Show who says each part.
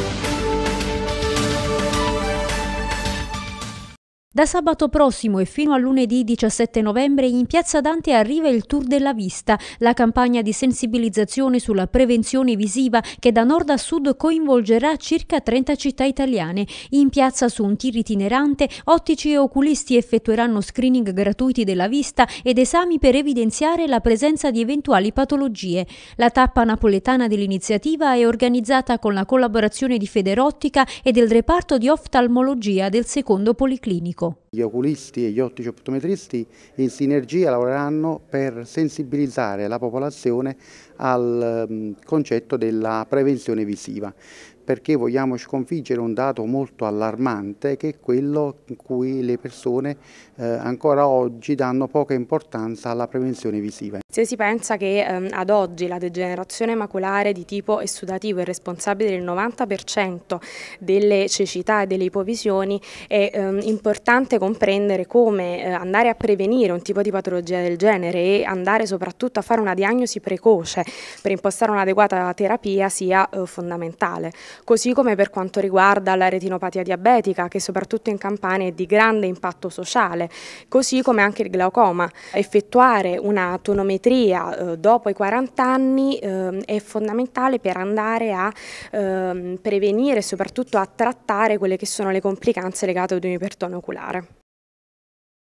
Speaker 1: Thank you. Da sabato prossimo e fino a lunedì 17 novembre in Piazza Dante arriva il Tour della Vista, la campagna di sensibilizzazione sulla prevenzione visiva che da nord a sud coinvolgerà circa 30 città italiane. In piazza su un tir itinerante, ottici e oculisti effettueranno screening gratuiti della vista ed esami per evidenziare la presenza di eventuali patologie. La tappa napoletana dell'iniziativa è organizzata con la collaborazione di Federottica e del reparto di oftalmologia del secondo policlinico.
Speaker 2: Gli oculisti e gli ottici optometristi in sinergia lavoreranno per sensibilizzare la popolazione al concetto della prevenzione visiva perché vogliamo sconfiggere un dato molto allarmante che è quello in cui le persone eh, ancora oggi danno poca importanza alla prevenzione visiva.
Speaker 3: Se si pensa che ehm, ad oggi la degenerazione maculare di tipo essudativo è responsabile del 90% delle cecità e delle ipovisioni, è ehm, importante comprendere come eh, andare a prevenire un tipo di patologia del genere e andare soprattutto a fare una diagnosi precoce per impostare un'adeguata terapia sia eh, fondamentale così come per quanto riguarda la retinopatia diabetica che soprattutto in Campania è di grande impatto sociale, così come anche il glaucoma. Effettuare una tonometria eh, dopo i 40 anni eh, è fondamentale per andare a ehm, prevenire e soprattutto a trattare quelle che sono le complicanze legate ad un ipertono oculare.